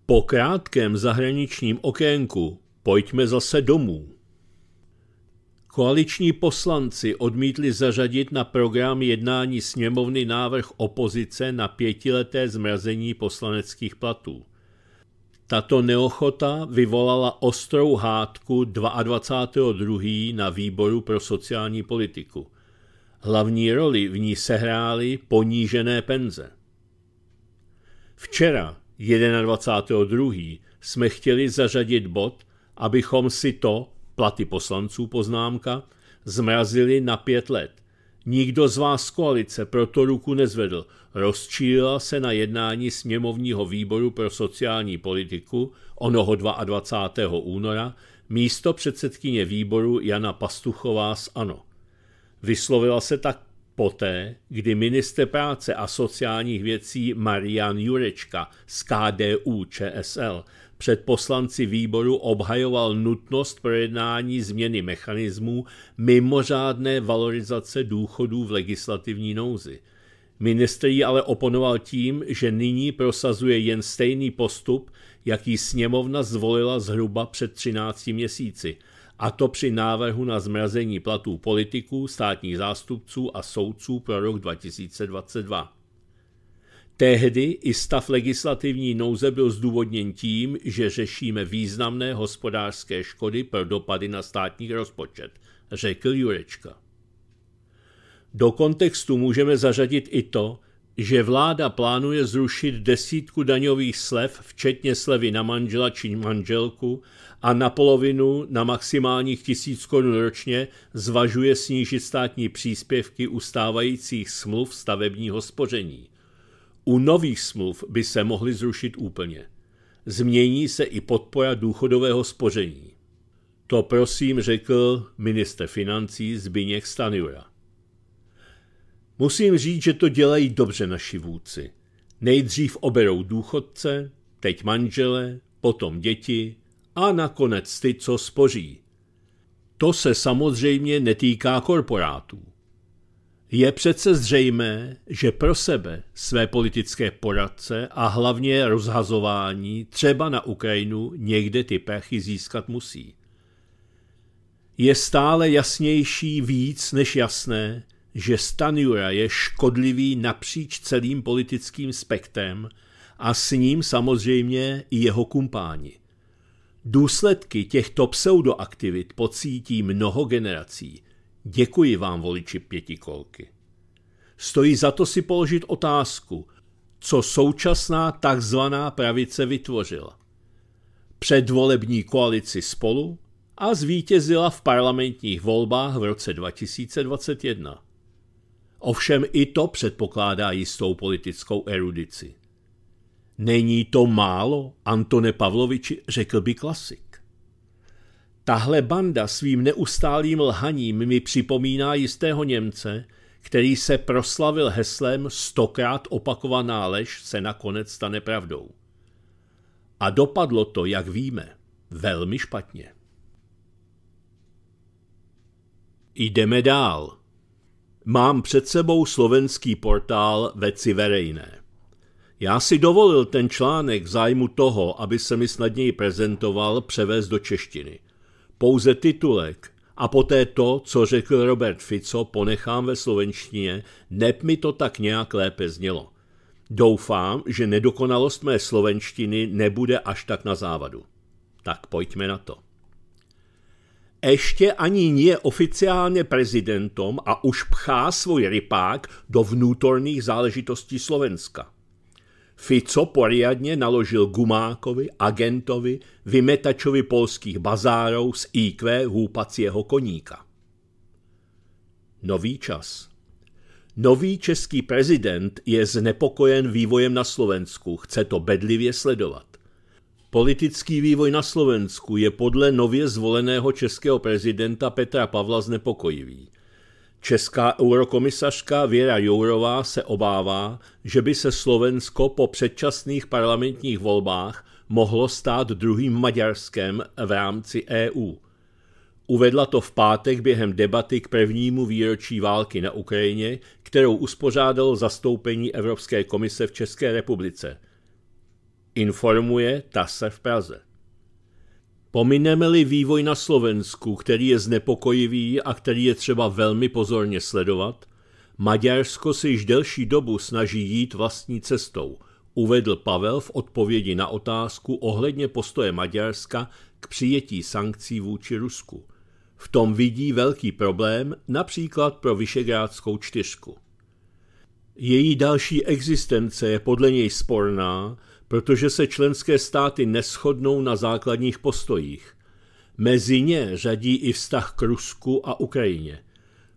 A: Po krátkém zahraničním okénku pojďme zase domů. Koaliční poslanci odmítli zařadit na program jednání sněmovny návrh opozice na pětileté zmrazení poslaneckých platů. Tato neochota vyvolala ostrou hádku 22.2. na výboru pro sociální politiku. Hlavní roli v ní sehrály ponížené penze. Včera 21.2. jsme chtěli zařadit bod, abychom si to, platy poslanců poznámka, zmrazili na pět let. Nikdo z vás z koalice proto ruku nezvedl. Rozčílila se na jednání sněmovního výboru pro sociální politiku onoho 22. února místo předsedkyně výboru Jana Pastuchová z ANO. Vyslovila se tak Poté, kdy minister práce a sociálních věcí Marian Jurečka z KDU ČSL před poslanci výboru obhajoval nutnost projednání změny mechanismů mimořádné valorizace důchodů v legislativní nouzi. Minister ji ale oponoval tím, že nyní prosazuje jen stejný postup, jaký sněmovna zvolila zhruba před 13 měsíci – a to při návrhu na zmrazení platů politiků, státních zástupců a soudců pro rok 2022. Tehdy i stav legislativní nouze byl zdůvodněn tím, že řešíme významné hospodářské škody pro dopady na státní rozpočet, řekl Jurečka. Do kontextu můžeme zařadit i to, že vláda plánuje zrušit desítku daňových slev, včetně slevy na manžela či manželku, a na polovinu na maximálních tisíc korun ročně zvažuje snížit státní příspěvky u stávajících smluv stavebního spoření. U nových smluv by se mohly zrušit úplně. Změní se i podpora důchodového spoření. To prosím řekl minister financí Zbigněk Stanjura. Musím říct, že to dělají dobře naši vůdci. Nejdřív oberou důchodce, teď manžele, potom děti, a nakonec ty, co spoří. To se samozřejmě netýká korporátů. Je přece zřejmé, že pro sebe, své politické poradce a hlavně rozhazování třeba na Ukrajinu někde ty pechy získat musí. Je stále jasnější víc než jasné, že Stanjura je škodlivý napříč celým politickým spektrem a s ním samozřejmě i jeho kumpáni. Důsledky těchto pseudoaktivit pocítí mnoho generací. Děkuji vám, voliči pětikolky. Stojí za to si položit otázku, co současná takzvaná pravice vytvořila. Předvolební koalici spolu a zvítězila v parlamentních volbách v roce 2021. Ovšem i to předpokládá jistou politickou erudici. Není to málo, Antone Pavloviči, řekl by klasik. Tahle banda svým neustálým lhaním mi připomíná jistého Němce, který se proslavil heslem stokrát opakovaná lež se nakonec stane pravdou. A dopadlo to, jak víme, velmi špatně. Jdeme dál. Mám před sebou slovenský portál Veci verejné. Já si dovolil ten článek zájmu toho, aby se mi snadněji prezentoval, převést do češtiny. Pouze titulek a poté to, co řekl Robert Fico, ponechám ve slovenštině, neb mi to tak nějak lépe znělo. Doufám, že nedokonalost mé slovenštiny nebude až tak na závadu. Tak pojďme na to. Ještě ani nie oficiálně prezidentom a už pchá svůj rypák do vnútorných záležitostí Slovenska. Fico poriadne naložil gumákovi, agentovi, vymetačovi polských bazárov z IQ hůpacího koníka. Nový čas Nový český prezident je znepokojen vývojem na Slovensku, chce to bedlivě sledovat. Politický vývoj na Slovensku je podle nově zvoleného českého prezidenta Petra Pavla znepokojivý. Česká eurokomisařka Věra Jourová se obává, že by se Slovensko po předčasných parlamentních volbách mohlo stát druhým Maďarskem v rámci EU. Uvedla to v pátek během debaty k prvnímu výročí války na Ukrajině, kterou uspořádalo zastoupení Evropské komise v České republice. Informuje TASE v Praze. Pomineme-li vývoj na Slovensku, který je znepokojivý a který je třeba velmi pozorně sledovat, Maďarsko se již delší dobu snaží jít vlastní cestou, uvedl Pavel v odpovědi na otázku ohledně postoje Maďarska k přijetí sankcí vůči Rusku. V tom vidí velký problém například pro Vyšegrádskou čtyřku. Její další existence je podle něj sporná, protože se členské státy neschodnou na základních postojích. Mezi ně řadí i vztah k Rusku a Ukrajině.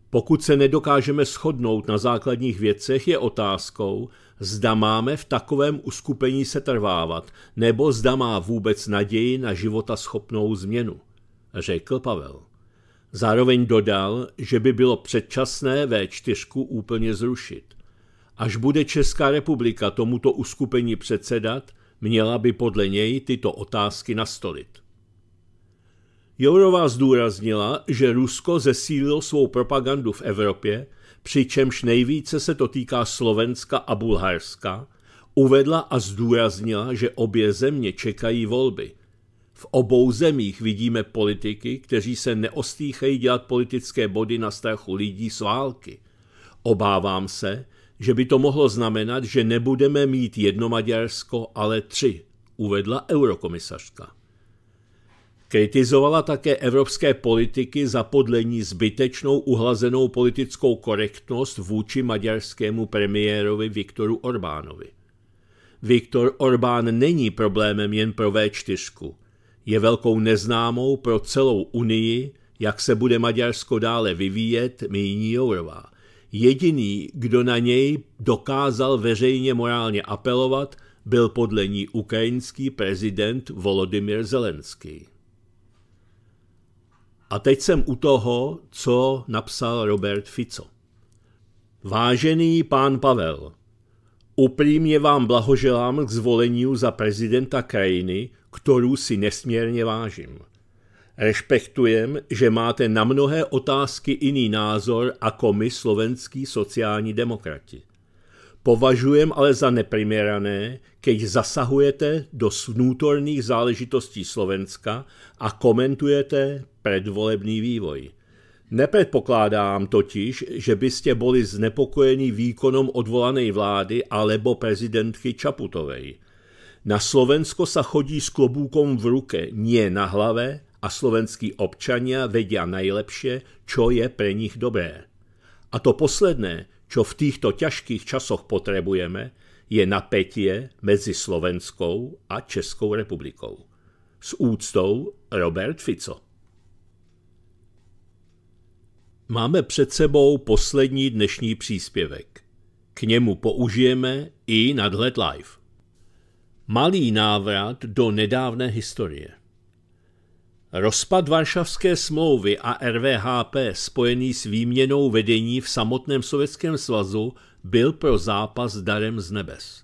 A: Pokud se nedokážeme shodnout na základních věcech, je otázkou, zda máme v takovém uskupení se trvávat, nebo zda má vůbec naději na života schopnou změnu, řekl Pavel. Zároveň dodal, že by bylo předčasné V4 úplně zrušit. Až bude Česká republika tomuto uskupení předsedat, měla by podle něj tyto otázky nastolit. Jourová zdůraznila, že Rusko zesílilo svou propagandu v Evropě, přičemž nejvíce se to týká Slovenska a Bulharska, uvedla a zdůraznila, že obě země čekají volby. V obou zemích vidíme politiky, kteří se neostýchají dělat politické body na strachu lidí z války. Obávám se, že by to mohlo znamenat, že nebudeme mít jedno Maďarsko, ale tři, uvedla eurokomisařka. Kritizovala také evropské politiky za podlení zbytečnou uhlazenou politickou korektnost vůči maďarskému premiérovi Viktoru Orbánovi. Viktor Orbán není problémem jen pro V4. Je velkou neznámou pro celou Unii, jak se bude Maďarsko dále vyvíjet, míní Jourová. Jediný, kdo na něj dokázal veřejně morálně apelovat, byl podle ní ukrajinský prezident Volodymyr Zelenský. A teď jsem u toho, co napsal Robert Fico. Vážený pán Pavel, upřímně vám blahoželám k zvolení za prezidenta krajiny, kterou si nesmírně vážím – Respektujem, že máte na mnohé otázky jiný názor ako my slovenskí sociální demokrati. Považujem ale za neprimerané, keď zasahujete do vnútorných záležitostí Slovenska a komentujete predvolebný vývoj. Nepředpokládám totiž, že byste byli znepokojeni výkonom odvolané vlády alebo prezidentky Čaputovej. Na Slovensko sa chodí s klobúkom v ruke, nie na hlave a slovenskí občania vedia najlepšie, čo je pre nich dobré. A to posledné, čo v týchto ťažkých časoch potrebujeme, je napätie mezi Slovenskou a Českou republikou. S úctou Robert Fico. Máme před sebou poslední dnešní příspěvek. K němu použijeme i nadhled live. Malý návrat do nedávné historie. Rozpad Varšavské smlouvy a RVHP spojený s výměnou vedení v samotném Sovětském svazu byl pro zápas darem z nebes.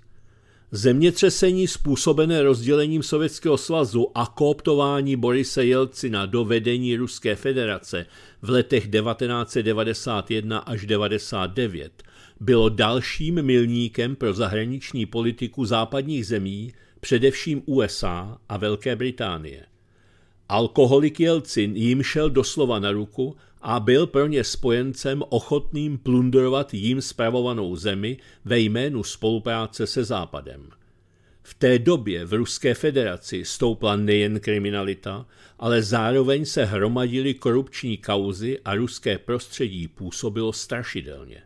A: Zemětřesení způsobené rozdělením Sovětského svazu a kooptování Borise Jelcina do vedení Ruské federace v letech 1991 až 1999 bylo dalším milníkem pro zahraniční politiku západních zemí, především USA a Velké Británie. Alkoholik Jelcin jim šel doslova na ruku a byl pro ně spojencem ochotným plundrovat jim spravovanou zemi ve jménu spolupráce se Západem. V té době v Ruské federaci stoupla nejen kriminalita, ale zároveň se hromadily korupční kauzy a ruské prostředí působilo strašidelně.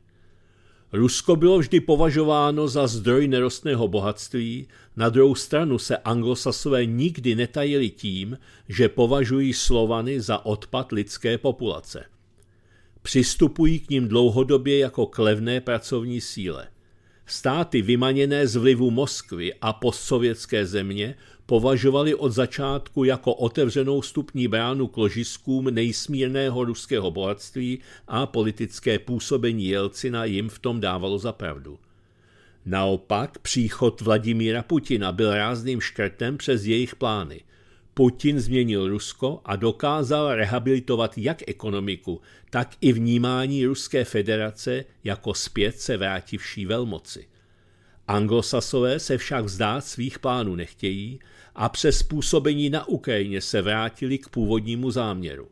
A: Rusko bylo vždy považováno za zdroj nerostného bohatství na druhou stranu se anglosasové nikdy netajili tím, že považují Slovany za odpad lidské populace. Přistupují k ním dlouhodobě jako klevné pracovní síle. Státy vymaněné z vlivu Moskvy a postsovětské země považovali od začátku jako otevřenou stupní bránu k ložiskům nejsmírného ruského bohatství a politické působení Jelcina jim v tom dávalo za pravdu. Naopak příchod Vladimíra Putina byl rázným škrtem přes jejich plány. Putin změnil Rusko a dokázal rehabilitovat jak ekonomiku, tak i vnímání Ruské federace jako zpět se vrátivší velmoci. Anglosasové se však vzdát svých plánů nechtějí a přes působení na Ukrajině se vrátili k původnímu záměru.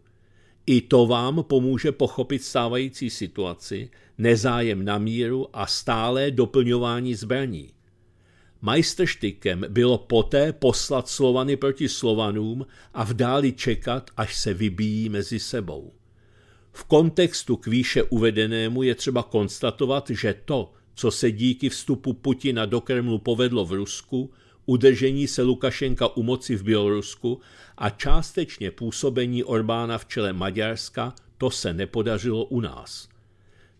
A: I to vám pomůže pochopit stávající situaci, nezájem na míru a stálé doplňování zbraní. Majstrštykem bylo poté poslat Slovany proti Slovanům a v dáli čekat, až se vybíjí mezi sebou. V kontextu k výše uvedenému je třeba konstatovat, že to, co se díky vstupu Putina do Kremlu povedlo v Rusku, udržení se Lukašenka u moci v Bělorusku a částečně působení Orbána v čele Maďarska, to se nepodařilo u nás.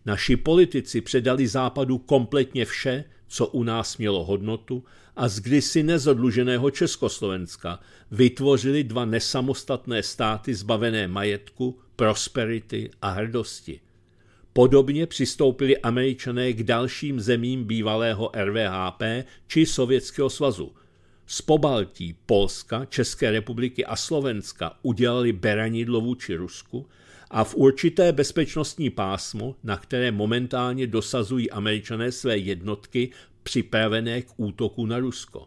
A: Naši politici předali Západu kompletně vše, co u nás mělo hodnotu, a z kdysi nezodluženého Československa vytvořili dva nesamostatné státy zbavené majetku, prosperity a hrdosti. Podobně přistoupili američané k dalším zemím bývalého RVHP či Sovětského svazu. Z Pobaltí, Polska, České republiky a Slovenska udělali beranidlo vůči Rusku a v určité bezpečnostní pásmo, na které momentálně dosazují američané své jednotky připravené k útoku na Rusko.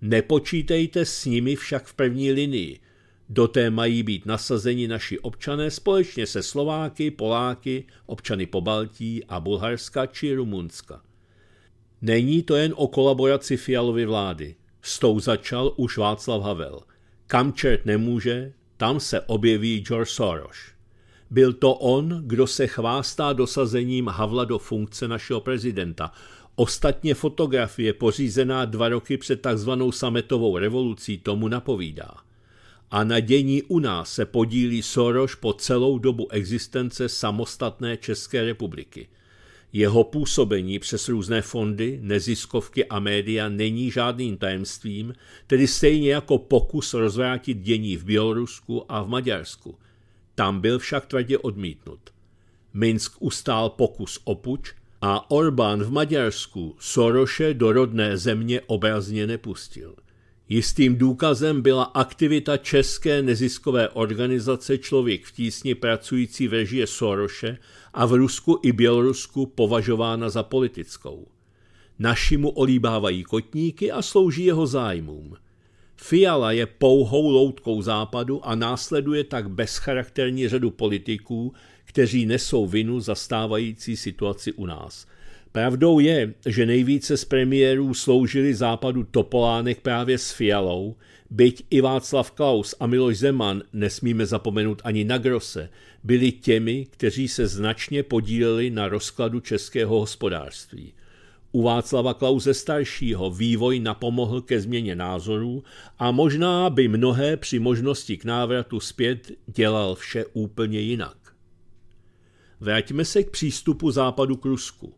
A: Nepočítejte s nimi však v první linii – do té mají být nasazeni naši občané společně se Slováky, Poláky, občany Baltí a Bulharska či Rumunska. Není to jen o kolaboraci Fialovy vlády. S tou začal už Václav Havel. Kam čert nemůže, tam se objeví George Soros. Byl to on, kdo se chvástá dosazením Havla do funkce našeho prezidenta. Ostatně fotografie pořízená dva roky před takzvanou sametovou revolucí tomu napovídá a na dění u nás se podílí Soroš po celou dobu existence samostatné České republiky. Jeho působení přes různé fondy, neziskovky a média není žádným tajemstvím, tedy stejně jako pokus rozvrátit dění v Bělorusku a v Maďarsku. Tam byl však tvrdě odmítnut. Minsk ustál pokus o puč a Orbán v Maďarsku Soroše do rodné země obrazně nepustil. Jistým důkazem byla aktivita české neziskové organizace Člověk v tísni pracující v režie Soroše a v Rusku i Bělorusku považována za politickou. Naši mu olíbávají kotníky a slouží jeho zájmům. Fiala je pouhou loutkou západu a následuje tak bezcharakterní řadu politiků, kteří nesou vinu za stávající situaci u nás – Pravdou je, že nejvíce z premiérů sloužili západu Topolánek právě s Fialou, byť i Václav Klaus a Miloš Zeman, nesmíme zapomenout ani na Grose, byli těmi, kteří se značně podíleli na rozkladu českého hospodářství. U Václava Klauze staršího vývoj napomohl ke změně názorů a možná by mnohé při možnosti k návratu zpět dělal vše úplně jinak. Vraťme se k přístupu západu k Rusku.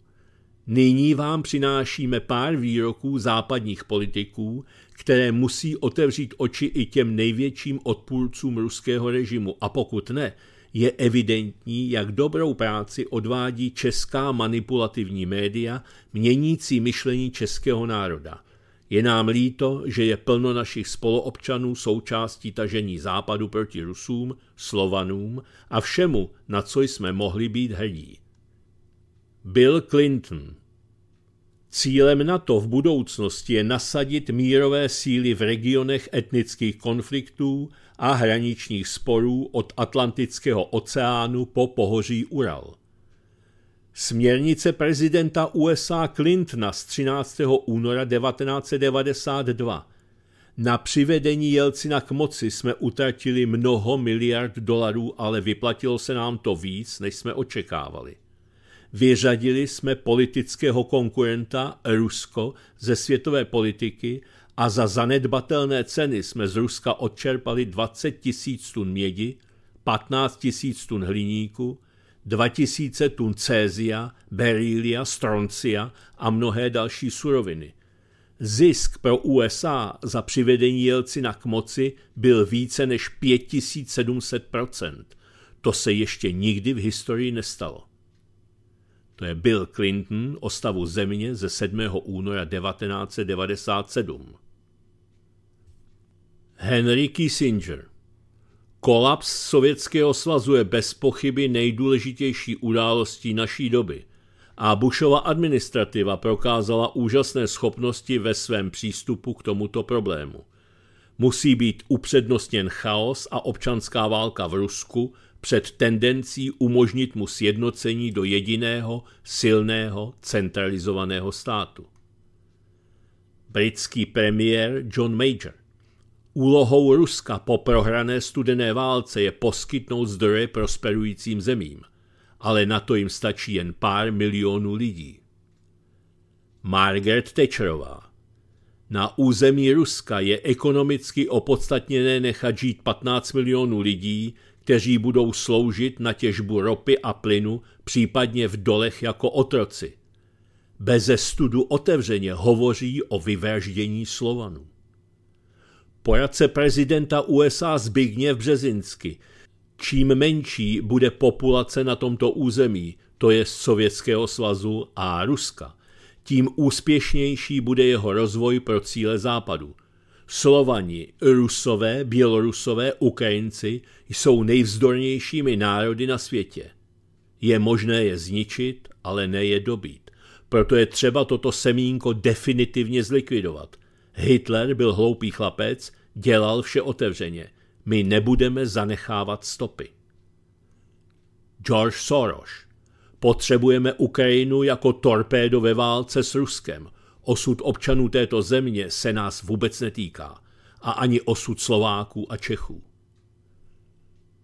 A: Nyní vám přinášíme pár výroků západních politiků, které musí otevřít oči i těm největším odpůrcům ruského režimu. A pokud ne, je evidentní, jak dobrou práci odvádí česká manipulativní média, měnící myšlení českého národa. Je nám líto, že je plno našich spoloobčanů součástí tažení západu proti Rusům, Slovanům a všemu, na co jsme mohli být hrdí. Bill Clinton. Cílem NATO v budoucnosti je nasadit mírové síly v regionech etnických konfliktů a hraničních sporů od Atlantického oceánu po pohoří Ural. Směrnice prezidenta USA Clintona z 13. února 1992. Na přivedení Jelcina k moci jsme utratili mnoho miliard dolarů, ale vyplatilo se nám to víc, než jsme očekávali. Vyřadili jsme politického konkurenta Rusko ze světové politiky a za zanedbatelné ceny jsme z Ruska odčerpali 20 tisíc tun mědi, 15 tisíc tun hliníku, 2000 tun cézia, berília, stroncia a mnohé další suroviny. Zisk pro USA za přivedení Jelcina k moci byl více než 5700 To se ještě nikdy v historii nestalo to je Bill Clinton o stavu země ze 7. února 1997. Henry Kissinger Kolaps Sovětského svazu je bez pochyby nejdůležitější událostí naší doby a Bushova administrativa prokázala úžasné schopnosti ve svém přístupu k tomuto problému. Musí být upřednostněn chaos a občanská válka v Rusku – před tendencí umožnit mu sjednocení do jediného, silného, centralizovaného státu. Britský premiér John Major. Úlohou Ruska po prohrané studené válce je poskytnout zdroje prosperujícím zemím, ale na to jim stačí jen pár milionů lidí. Margaret Thatcherová. Na území Ruska je ekonomicky opodstatněné nechat žít 15 milionů lidí, kteří budou sloužit na těžbu ropy a plynu, případně v dolech jako otroci. Beze studu otevřeně hovoří o vyvraždění Slovanů. Poradce prezidenta USA v Březinsky. Čím menší bude populace na tomto území, to je Sovětského svazu a Ruska, tím úspěšnější bude jeho rozvoj pro cíle západu – Slovani, Rusové, Bělorusové, Ukrajinci jsou nejvzdornějšími národy na světě. Je možné je zničit, ale ne je dobít. Proto je třeba toto semínko definitivně zlikvidovat. Hitler byl hloupý chlapec, dělal vše otevřeně. My nebudeme zanechávat stopy. George Soros. Potřebujeme Ukrajinu jako torpédo ve válce s Ruskem. Osud občanů této země se nás vůbec netýká a ani osud Slováků a Čechů.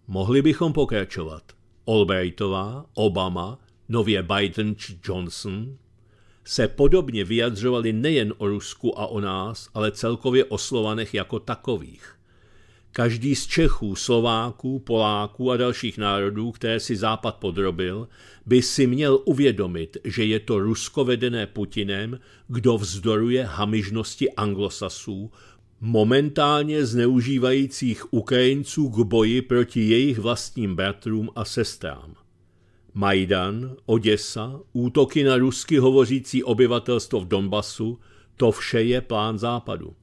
A: Mohli bychom pokračovat. Albrightová, Obama, nově Biden či Johnson se podobně vyjadřovali nejen o Rusku a o nás, ale celkově o Slovanech jako takových – Každý z Čechů, Slováků, Poláků a dalších národů, které si Západ podrobil, by si měl uvědomit, že je to Rusko vedené Putinem, kdo vzdoruje hamižnosti anglosasů, momentálně zneužívajících Ukrajinců k boji proti jejich vlastním bratrům a sestrám. Majdan, Oděsa, útoky na rusky hovořící obyvatelstvo v Donbasu, to vše je plán západu.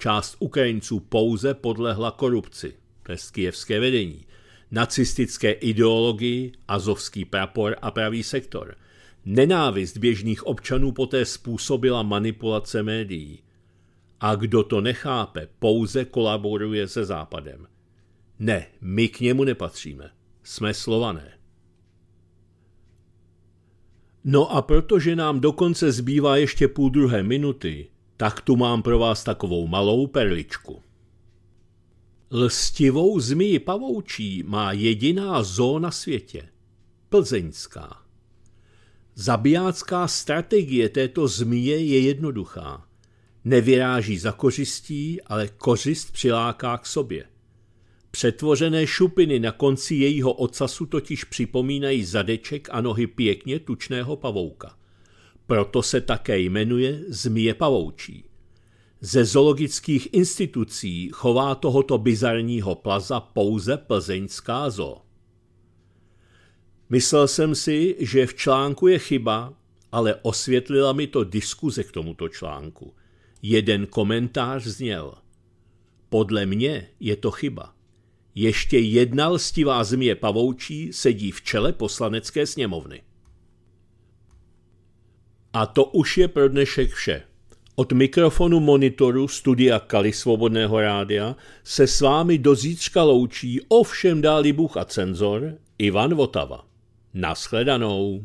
A: Část Ukrajinců pouze podlehla korupci, to je kijevské vedení, nacistické ideologii, azovský prapor a pravý sektor. Nenávist běžných občanů poté způsobila manipulace médií. A kdo to nechápe, pouze kolaboruje se Západem. Ne, my k němu nepatříme. Jsme slované. No a protože nám dokonce zbývá ještě půl druhé minuty, tak tu mám pro vás takovou malou perličku. Lstivou zmii pavoučí má jediná zóna na světě. Plzeňská. Zabijácká strategie této zmije je jednoduchá. Nevyráží za kořistí, ale kořist přiláká k sobě. Přetvořené šupiny na konci jejího ocasu totiž připomínají zadeček a nohy pěkně tučného pavouka. Proto se také jmenuje zmije pavoučí. Ze zoologických institucí chová tohoto bizarního plaza pouze plzeňská zo. Myslel jsem si, že v článku je chyba, ale osvětlila mi to diskuze k tomuto článku. Jeden komentář zněl. Podle mě je to chyba. Ještě jedna lstivá zmije pavoučí sedí v čele poslanecké sněmovny. A to už je pro dnešek vše. Od mikrofonu monitoru studia Kali Svobodného rádia se s vámi do zítřka loučí ovšem dáli Bůh a cenzor Ivan Votava. Naschledanou.